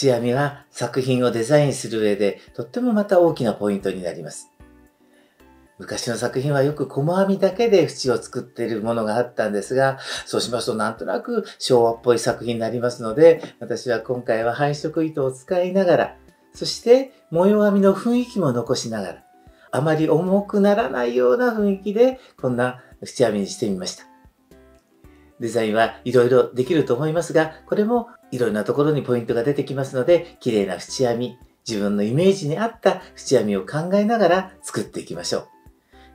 土網は作品をデザインする上でとってもまた大きなポイントになります。昔の作品はよく細編みだけで縁を作っているものがあったんですが、そうしますとなんとなく昭和っぽい作品になりますので、私は今回は配色糸を使いながら、そして模様編みの雰囲気も残しながら、あまり重くならないような雰囲気でこんな縁編みにしてみました。デザインはいろいろできると思いますが、これもいろいろなところにポイントが出てきますので、綺麗な縁編み、自分のイメージに合った縁編みを考えながら作っていきましょ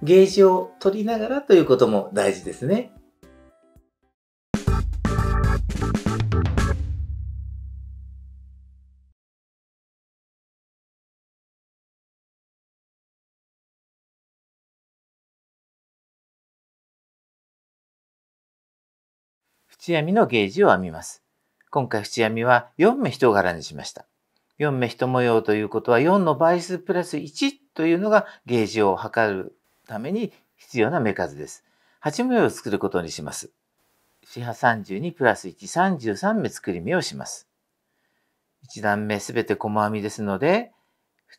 う。ゲージを取りながらということも大事ですね。縁編みのゲージを編みます。今回縁編みは4目1柄にしました。4目1模様ということは4の倍数プラス1というのがゲージを測るために必要な目数です。8模様を作ることにします。四波32プラス1、33目作り目をします。1段目すべて細編みですので、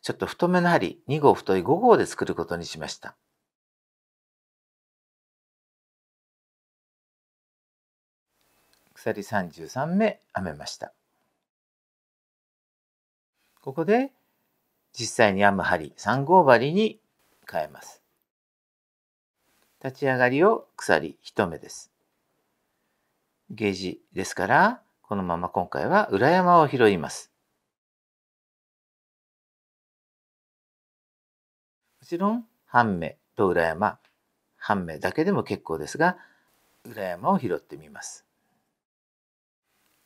ちょっと太めの針、2号太い5号で作ることにしました。鎖33目編めましたここで実際に編む針3号針に変えます立ち上がりを鎖1目ですゲージですからこのまま今回は裏山を拾いますもちろん半目と裏山半目だけでも結構ですが裏山を拾ってみます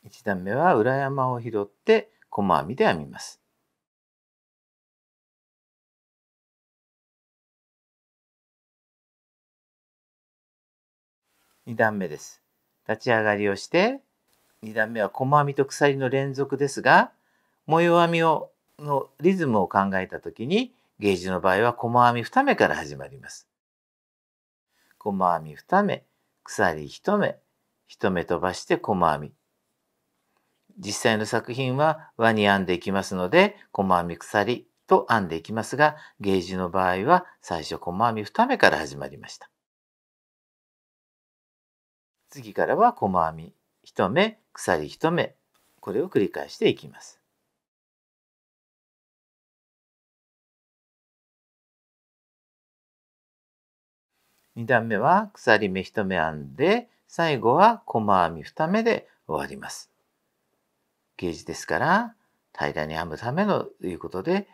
1段目は裏山を拾って細編みで編みます。2段目です。立ち上がりをして2段目は細編みと鎖の連続ですが模様編みをのリズムを考えた時にゲージの場合は細編み2目から始まります。細編み2目鎖1目1目飛ばして細編み実際の作品は輪に編んでいきますので細編み鎖と編んでいきますがゲージの場合は最初細編み2目から始まりました。次からは細編み1目鎖1目これを繰り返していきます。2段目は鎖目1目編んで最後は細編み2目で終わります。ゲージですから平らに編むためのということで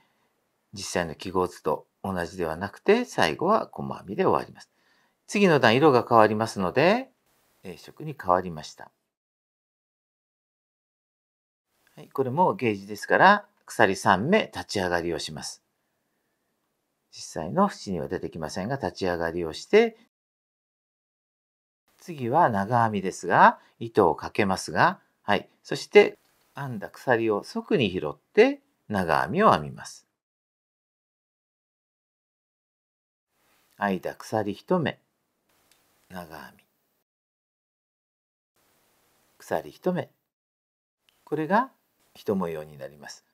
実際の記号図と同じではなくて最後は細編みで終わります。次の段色が変わりますので A 色に変わりました。はい、これもゲージですから鎖3目立ち上がりをします。実際の縁には出てきませんが立ち上がりをして次は長編みですが糸をかけますがはいそして編んだ鎖を即に拾って長編みを編みます。編いだ鎖1目長編み鎖1目これが1模様になります。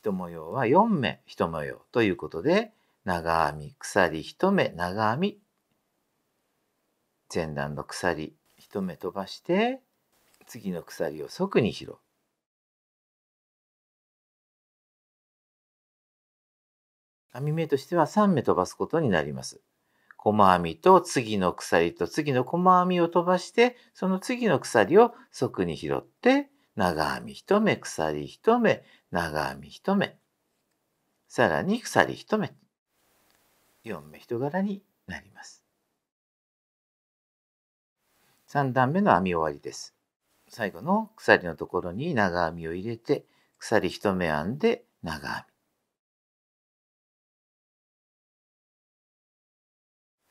1模様は4目1模様ということで長編み鎖1目長編み前段の鎖1目飛ばして次の鎖を即に拾う。編み目としては3目飛ばすことになります。細編みと次の鎖と次の細編みを飛ばしてその次の鎖を即に拾って長編み1目鎖1目長編み1目さらに鎖1目4目人柄になります。3段目の編み終わりです。最後の鎖のところに長編みを入れて鎖一目編んで長編み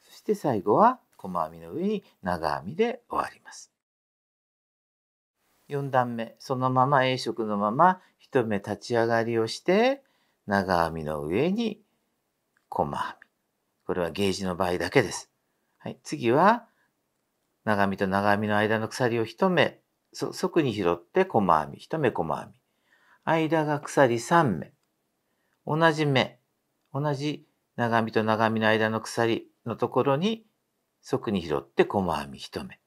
そして最後は細編みの上に長編みで終わります4段目そのまま A 色のまま一目立ち上がりをして長編みの上に細編みこれはゲージの場合だけです、はい、次は長編みと長編みの間の鎖を一目そ即に拾って細編み、一目細編み。間が鎖3目。同じ目、同じ長編みと長編みの間の鎖のところに即に拾って細編み一目。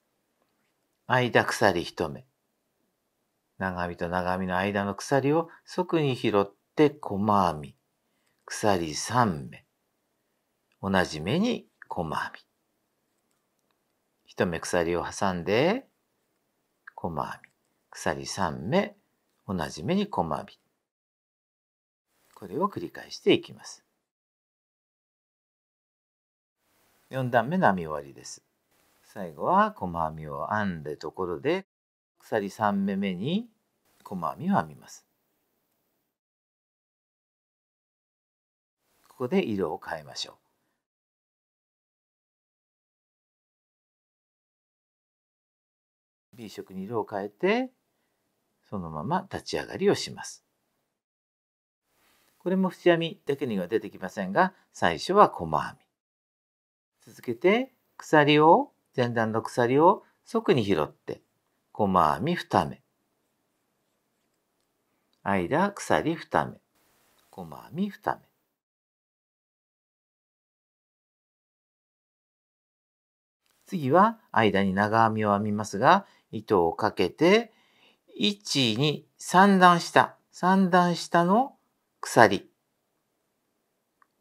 間鎖一目。長編みと長編みの間の鎖を即に拾って細編み。鎖三目。同じ目に細編み。一目鎖を挟んで細編み鎖3目同じ目に細編みこれを繰り返していきます4段目の編み終わりです最後は細編みを編んでところで鎖3目目に細編みを編みますここで色を変えましょう B 色に色を変えてそのまま立ち上がりをします。これも縁編みだけには出てきませんが最初は細編み。続けて鎖を前段の鎖を即に拾って細編み2目間鎖2目細編み2目次は間に長編みを編みますが糸をかけて、1、2、3段下、3段下の鎖。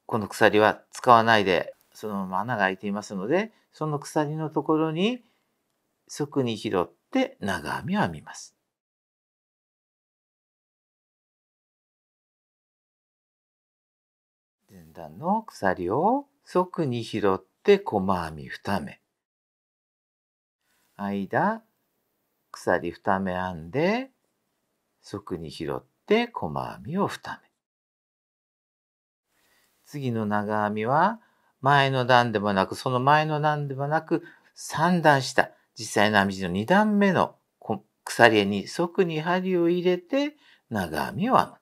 この鎖は使わないで、そのまま穴が開いていますので、その鎖のところに側に拾って長編みを編みます。前段の鎖を側に拾って細編み2目。間、鎖2目編んで側に拾って細編みを2目次の長編みは前の段でもなくその前の段でもなく3段下実際の編み地の2段目の鎖に即に針を入れて長編みを編む。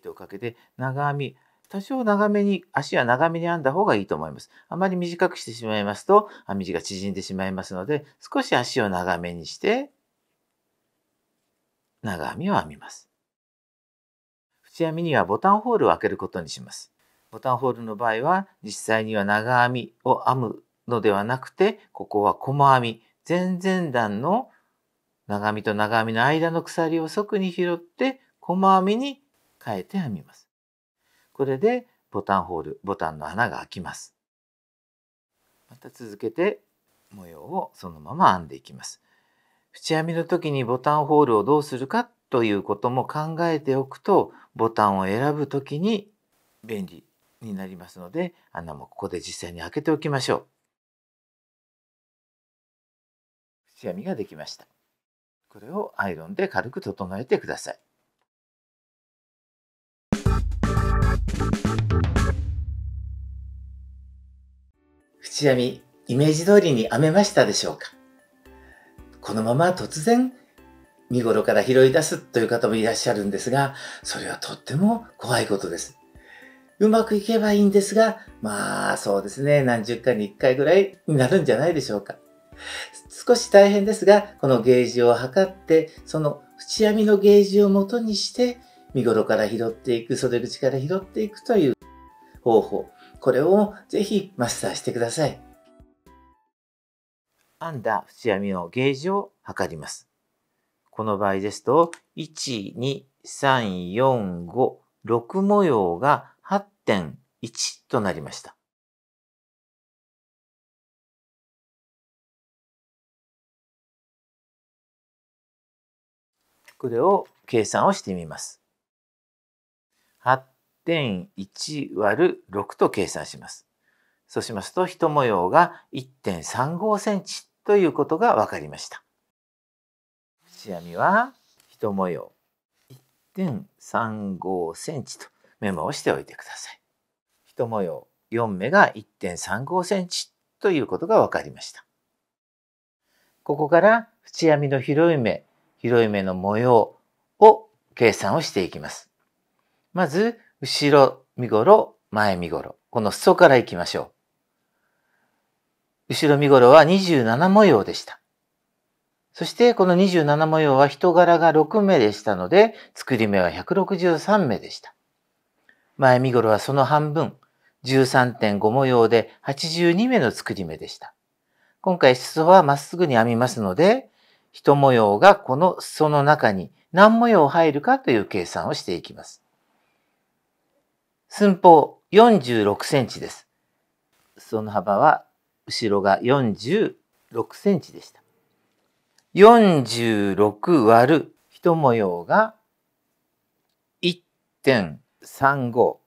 糸をかけて長編み多少長めに、足は長めに編んだ方がいいと思います。あまり短くしてしまいますと、編み地が縮んでしまいますので、少し足を長めにして、長編みを編みます。縁編みにはボタンホールを開けることにします。ボタンホールの場合は、実際には長編みを編むのではなくて、ここは細編み、前々段の長編みと長編みの間の鎖を即に拾って、細編みに変えて編みます。これでボタンホールボタンの穴が開きます。また続けて模様をそのまま編んでいきます。縁編みの時にボタンホールをどうするかということも考えておくとボタンを選ぶ時に便利になりますので穴もここで実際に開けておきましょう。縁編みができました。これをアイロンで軽く整えてください。ちなみに、イメージ通りに編めましたでしょうかこのまま突然、見頃から拾い出すという方もいらっしゃるんですが、それはとっても怖いことです。うまくいけばいいんですが、まあそうですね、何十回に1回ぐらいになるんじゃないでしょうか。少し大変ですが、このゲージを測って、その縁編みのゲージを元にして、見頃から拾っていく、袖口から拾っていくという方法。これをぜひマスターしてください。編んだ縁編みのゲージを測ります。この場合ですと、1、2、3、4、5、6模様が8.1となりました。これを計算をしてみます。1.1割る6と計算します。そうしますと、一模様が1.35センチということが分かりました。縁編みは一模様1.35センチとメモをしておいてください。一模様4目が1.35センチということが分かりました。ここから縁編みの広い目、広い目の模様を計算をしていきます。まず後ろ身頃、前身頃。この裾からいきましょう。後ろ身頃は27模様でした。そしてこの27模様は人柄が6目でしたので、作り目は163目でした。前身頃はその半分、13.5模様で82目の作り目でした。今回裾はまっすぐに編みますので、一模様がこの裾の中に何模様入るかという計算をしていきます。寸法46センチです。その幅は後ろが46センチでした。46割る一模様が1.35。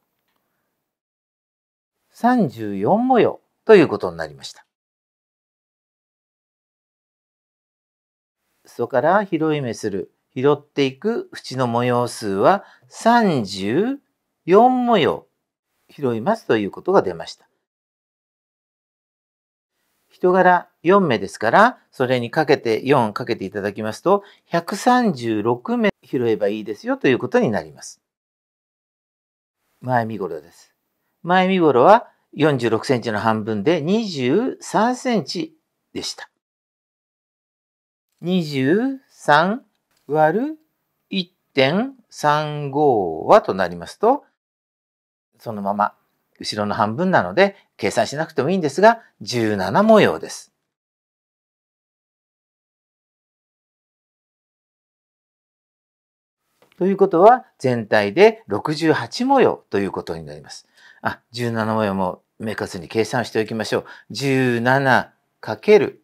34模様ということになりました。そこから拾い目する拾っていく縁の模様数は34 4模様拾いますということが出ました。人柄4目ですから、それにかけて4かけていただきますと、136目拾えばいいですよということになります。前身頃です。前身頃は46センチの半分で23センチでした。23割る1.35はとなりますと、そのまま後ろの半分なので計算しなくてもいいんですが17模様です。ということは全体で68模様ということになります。あ、17模様も明確に計算しておきましょう。17×4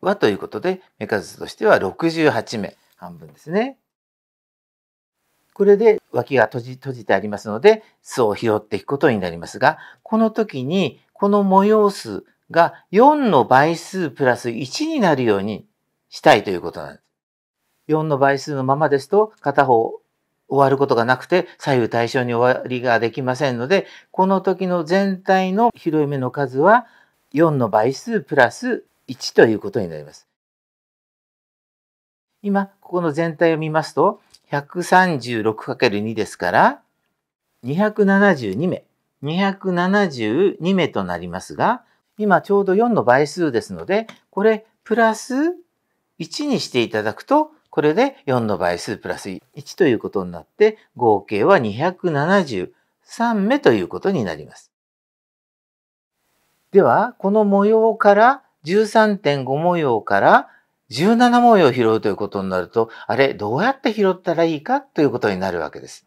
はということで、目数としては68目、半分ですね。これで脇が閉じ閉じてありますので巣を拾っていくことになりますがこの時にこの模様数が4の倍数プラス1になるようにしたいということなんです。4の倍数のままですと片方終わることがなくて左右対称に終わりができませんのでこの時の全体の広い目の数は4の倍数プラス1ということになります。今ここの全体を見ますと 136×2 ですから、272名。272名となりますが、今ちょうど4の倍数ですので、これプラス1にしていただくと、これで4の倍数プラス1ということになって、合計は273目ということになります。では、この模様から、13.5模様から17模様を拾うということになると、あれ、どうやって拾ったらいいかということになるわけです。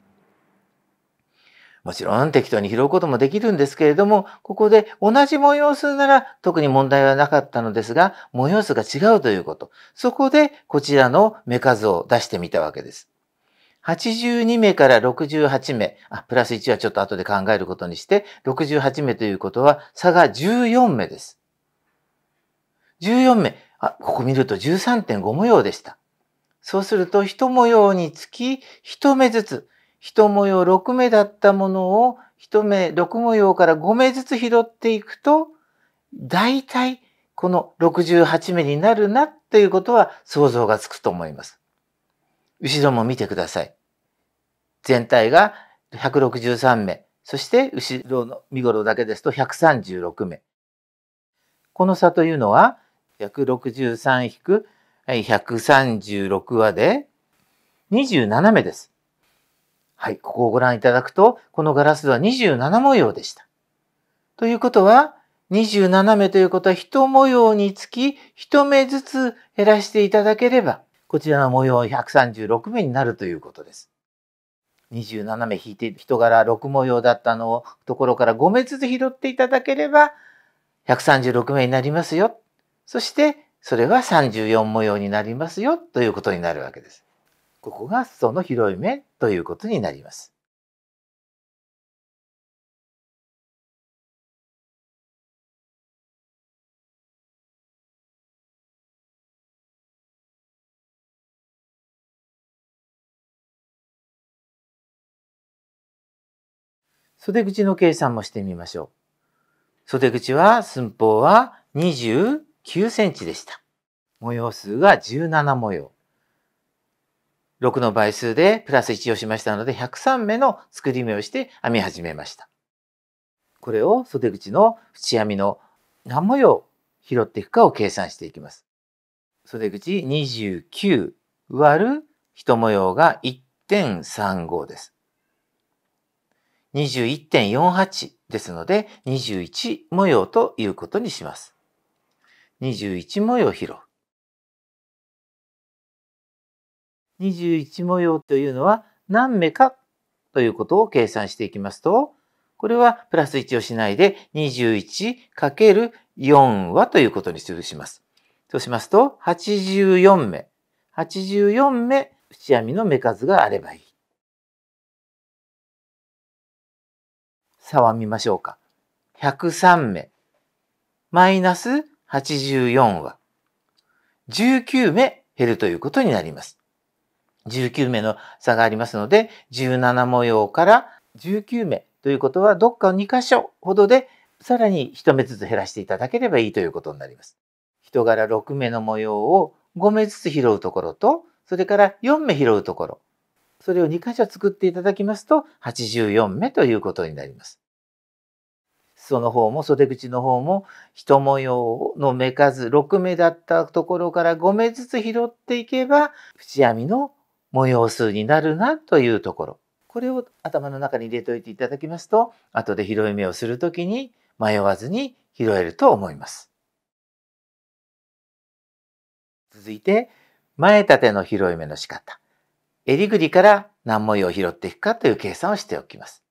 もちろん適当に拾うこともできるんですけれども、ここで同じ模様数なら特に問題はなかったのですが、模様数が違うということ。そこでこちらの目数を出してみたわけです。82名から68名、あ、プラス1はちょっと後で考えることにして、68名ということは差が14目です。14目。あ、ここ見ると13.5模様でした。そうすると、1模様につき1目ずつ、1模様6目だったものを1目、6模様から5目ずつ拾っていくと、大体この68目になるなということは想像がつくと思います。後ろも見てください。全体が163目、そして後ろの見頃だけですと136目。この差というのは163-136話で27目です。はい、ここをご覧いただくと、このガラスは27模様でした。ということは、27目ということは1模様につき1目ずつ減らしていただければ、こちらの模様は136目になるということです。27目引いて人柄6模様だったのをところから5目ずつ拾っていただければ136目になりますよそしてそれは34模様になりますよということになるわけです。ここが裾の広い目ということになります。袖口の計算もしてみましょう。袖口は寸法は20 9センチでした。模様数が17模様。6の倍数でプラス1をしましたので103目の作り目をして編み始めました。これを袖口の縁編みの何模様拾っていくかを計算していきます。袖口29割る1模様が1.35です。21.48ですので21模様ということにします。21模様拾う。21模様というのは何目かということを計算していきますと、これはプラス1をしないで 21×4 はということにするします。そうしますと、84目。84目、縁編みの目数があればいい。差は見ましょうか。103目。マイナス84は19目減るということになります。19目の差がありますので、17模様から19目ということは、どっか2箇所ほどで、さらに1目ずつ減らしていただければいいということになります。人柄6目の模様を5目ずつ拾うところと、それから4目拾うところ、それを2箇所作っていただきますと、84目ということになります。裾の方も袖口の方も一模様の目数6目だったところから5目ずつ拾っていけば縁編みの模様数になるなというところこれを頭の中に入れておいていただきますと後で拾い目をする時に迷わずに拾えると思います。続いて前立ての拾い目の仕方襟ぐりから何模様を拾っていくかという計算をしておきます。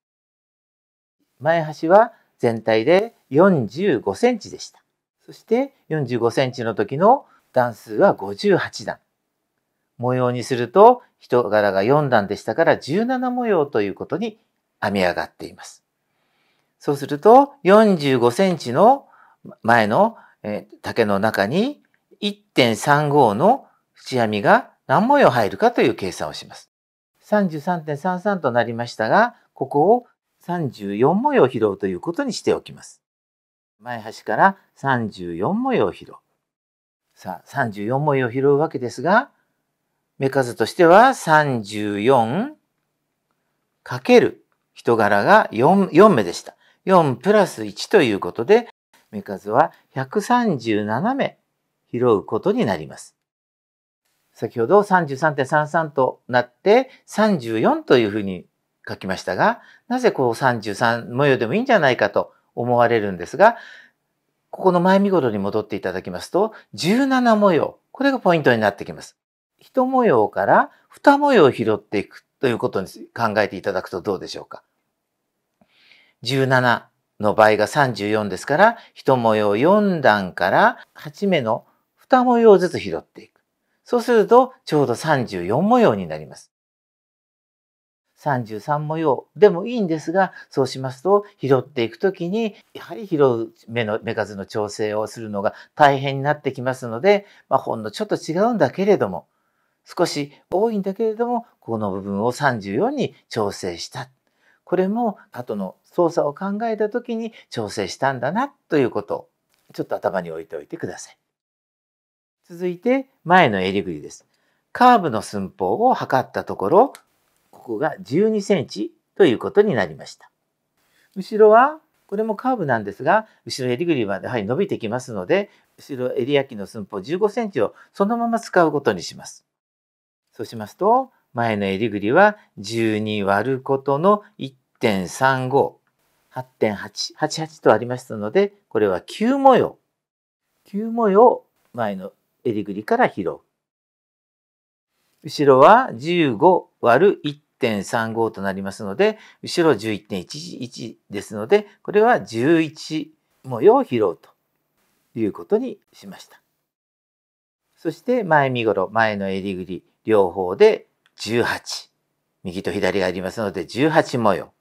前端は全体で45センチでした。そして45センチの時の段数は58段。模様にすると人柄が4段でしたから17模様ということに編み上がっています。そうすると45センチの前の竹の中に1.35の縁編みが何模様入るかという計算をします。33.33 33となりましたが、ここを34模様を拾うということにしておきます。前端から34模様を拾う。さあ、34模様を拾うわけですが、目数としては3 4る人柄が 4, 4目でした。4プラス1ということで、目数は137目拾うことになります。先ほど3 3 33となって34というふうに書きましたが、なぜこう33模様でもいいんじゃないかと思われるんですが、ここの前身ごろに戻っていただきますと、17模様、これがポイントになってきます。一模様から二模様を拾っていくということに考えていただくとどうでしょうか。17の場合が34ですから、一模様4段から8目の2模様ずつ拾っていく。そうすると、ちょうど34模様になります。33模様でもいいんですがそうしますと拾っていく時にやはり拾う目の目数の調整をするのが大変になってきますので、まあ、ほんのちょっと違うんだけれども少し多いんだけれどもこの部分を34に調整したこれも後の操作を考えた時に調整したんだなということをちょっと頭に置いておいてください。続いて前の襟ぐりです。カーブの寸法を測ったところこが12センチということになりました。後ろはこれもカーブなんですが後ろ襟ぐりまでやはり伸びてきますので後ろ襟焼きの寸法15センチをそのまま使うことにします。そうしますと前の襟ぐりは12割ることの1.35。8.888とありましたのでこれは9模様9模様前の襟ぐりから拾う後ろは15割る1 10.35となりますので、後ろ11.11ですので、これは11模様を拾うということにしました。そして前身頃、前の襟ぐり両方で18。右と左がありますので18模様。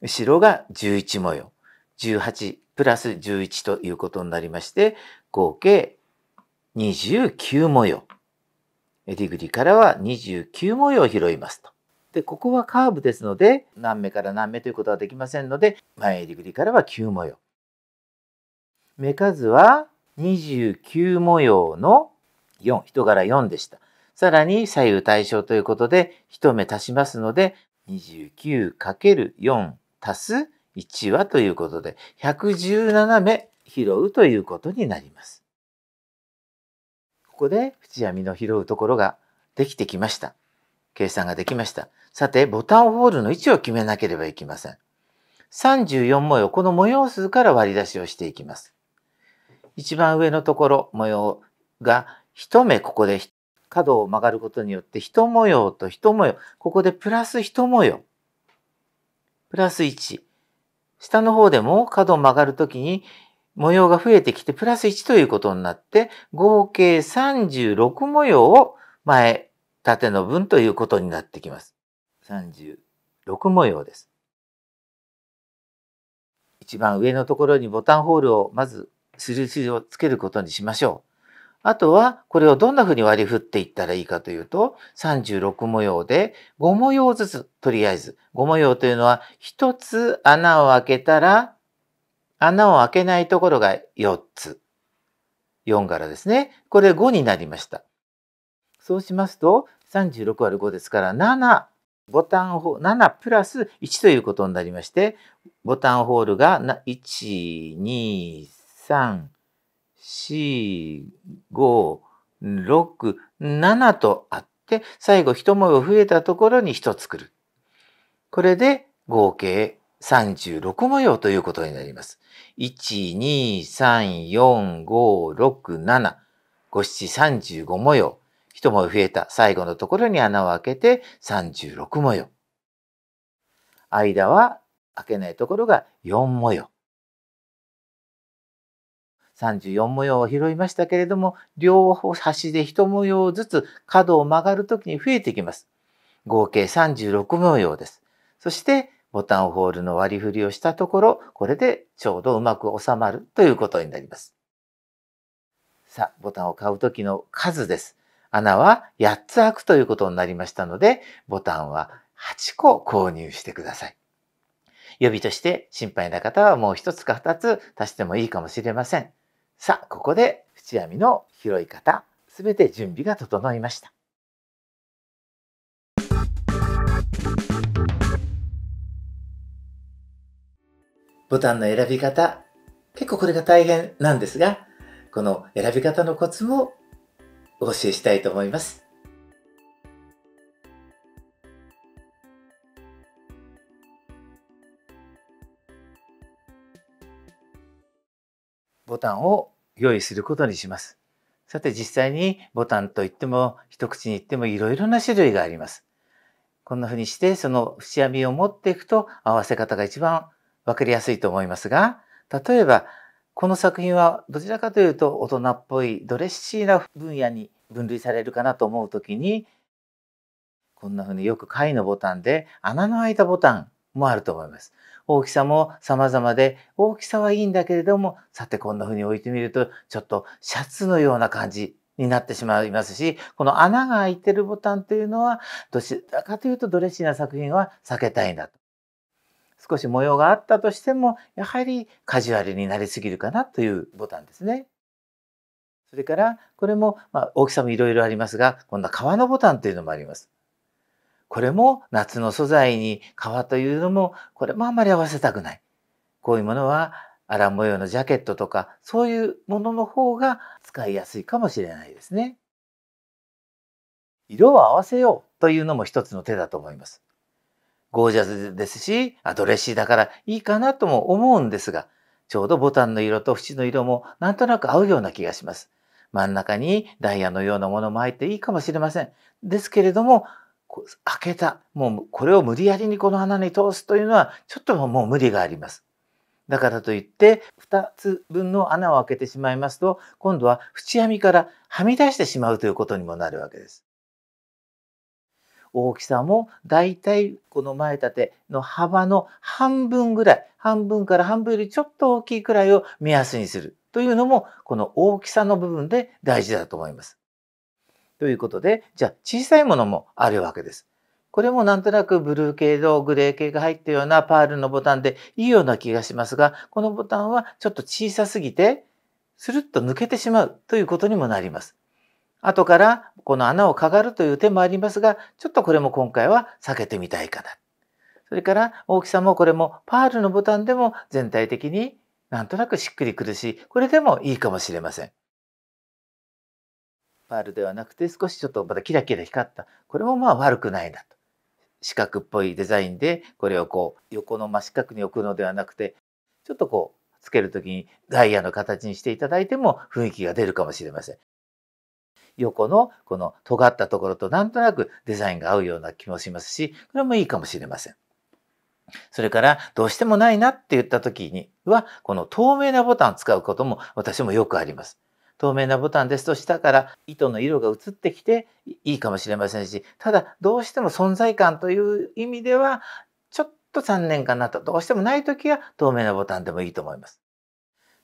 後ろが11模様。18プラス11ということになりまして、合計29模様。襟ぐりからは29模様を拾いますと。でここはカーブですので何目から何目ということはできませんので前襟ぐりからは9模様目数は29模様の4人柄4でしたさらに左右対称ということで1目足しますので 29×4 足す1はということで117目拾うということになりますここで縁編みの拾うところができてきました計算ができました。さて、ボタンホールの位置を決めなければいけません。34模様、この模様数から割り出しをしていきます。一番上のところ、模様が1目、ここで角を曲がることによって、1模様と1模様、ここでプラス1模様、プラス1。下の方でも角を曲がるときに模様が増えてきて、プラス1ということになって、合計36模様を前縦の分ということになってきます。36模様です。一番上のところにボタンホールをまず印をつけることにしましょう。あとはこれをどんなふうに割り振っていったらいいかというと36模様で5模様ずつとりあえず5模様というのは1つ穴を開けたら穴を開けないところが4つ4柄ですねこれ5になりましたそうしますと、36割5ですから、7、ボタンホール、7プラス1ということになりまして、ボタンホールが1、2、3、4、5、6、7とあって、最後1模様増えたところに1つくる。これで合計36模様ということになります。1、2、3、4、5、6、7、5、7、35模様。一模増えた最後のところに穴を開けて36模様。間は開けないところが4模様。34模様を拾いましたけれども、両端で1模様ずつ角を曲がるときに増えてきます。合計36模様です。そして、ボタンホールの割り振りをしたところ、これでちょうどうまく収まるということになります。さあ、ボタンを買う時の数です。穴は8つ開くということになりましたので、ボタンは8個購入してください。予備として心配な方はもう1つか2つ足してもいいかもしれません。さあ、ここで縁編みの広い方、すべて準備が整いました。ボタンの選び方、結構これが大変なんですが、この選び方のコツもお教えしたいと思います。ボタンを用意することにします。さて実際にボタンといっても一口に言ってもいろいろな種類があります。こんな風にしてその節編みを持っていくと合わせ方が一番わかりやすいと思いますが、例えばこの作品はどちらかというと大人っぽいドレッシーな分野に分類されるかなと思う時にこんな風によく貝のボタンで穴の開いたボタンもあると思います。大きさも様々で大きさはいいんだけれどもさてこんな風に置いてみるとちょっとシャツのような感じになってしまいますしこの穴が開いてるボタンというのはどちらかというとドレッシーな作品は避けたいんだと。少し模様があったとしてもやはりカジュアルになりすぎるかなというボタンですね。それからこれも、まあ、大きさもいろいろありますがこんな革のボタンというのもあります。これも夏の素材に革というのもこれもあまり合わせたくない。こういうものは荒模様のジャケットとかそういうものの方が使いやすいかもしれないですね。色を合わせようというのも一つの手だと思います。ゴージャスですし、アドレッシーだからいいかなとも思うんですが、ちょうどボタンの色と縁の色もなんとなく合うような気がします。真ん中にダイヤのようなものも入っていいかもしれません。ですけれども、開けた、もうこれを無理やりにこの花に通すというのはちょっともう無理があります。だからといって2つ分の穴を開けてしまいますと今度は縁編みからはみ出してしまうということにもなるわけです。大きさもだいたいこの前立ての幅の半分ぐらい、半分から半分よりちょっと大きいくらいを目安にするというのも、この大きさの部分で大事だと思います。ということで、じゃあ小さいものもあるわけです。これもなんとなくブルー系とグレー系が入ったようなパールのボタンでいいような気がしますが、このボタンはちょっと小さすぎて、スルッと抜けてしまうということにもなります。後からこの穴をかがるという手もありますが、ちょっとこれも今回は避けてみたいかな。それから大きさもこれもパールのボタンでも全体的になんとなくしっくりくるし、これでもいいかもしれません。パールではなくて少しちょっとまたキラキラ光った。これもまあ悪くないなと。四角っぽいデザインでこれをこう横の真四角に置くのではなくてちょっとこうつけるときにダイヤの形にしていただいても雰囲気が出るかもしれません。横のこの尖ったところとなんとなくデザインが合うような気もしますし、これもいいかもしれません。それから、どうしてもないなって言った時には、この透明なボタンを使うことも私もよくあります。透明なボタンですと下から糸の色が移ってきていいかもしれませんし、ただどうしても存在感という意味では、ちょっと残念かなと、どうしてもない時は透明なボタンでもいいと思います。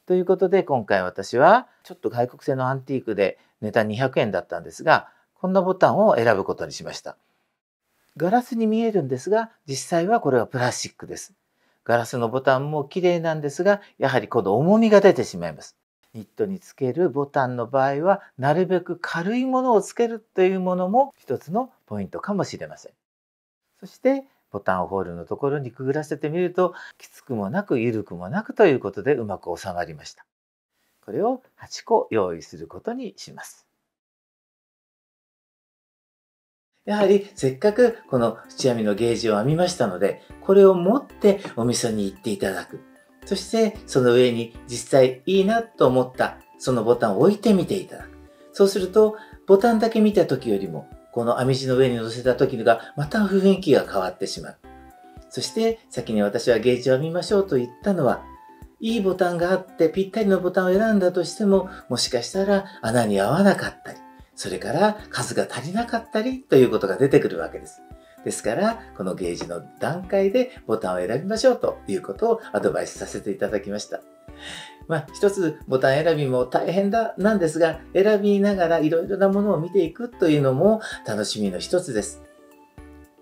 ということで今回私はちょっと外国製のアンティークで値段200円だったんですが、こんなボタンを選ぶことにしました。ガラスに見えるんですが、実際はこれはプラスチックです。ガラスのボタンも綺麗なんですが、やはりこの重みが出てしまいます。ニットにつけるボタンの場合は、なるべく軽いものをつけるというものも一つのポイントかもしれません。そして、ボタンホールのところにくぐらせてみると、きつくもなく緩くもなくということでうまく収まりました。これを8個用意することにします。やはりせっかくこの縁編みのゲージを編みましたので、これを持ってお店に行っていただく。そしてその上に実際いいなと思ったそのボタンを置いてみていただく。そうするとボタンだけ見た時よりもこの編み地の上に乗せた時がまた雰囲気が変わってしまう。そして先に私はゲージを編みましょうと言ったのはいいボタンがあってぴったりのボタンを選んだとしても、もしかしたら穴に合わなかったり、それから数が足りなかったりということが出てくるわけです。ですから、このゲージの段階でボタンを選びましょうということをアドバイスさせていただきました。まあ、一つボタン選びも大変だなんですが、選びながらいろいろなものを見ていくというのも楽しみの一つです。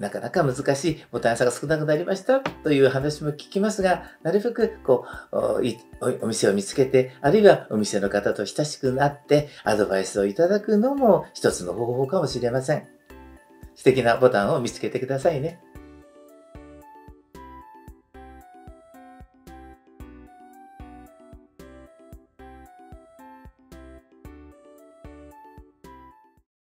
なかなか難しいボタン差が少なくなりましたという話も聞きますが、なるべくこうお店を見つけて、あるいはお店の方と親しくなってアドバイスをいただくのも一つの方法かもしれません。素敵なボタンを見つけてくださいね。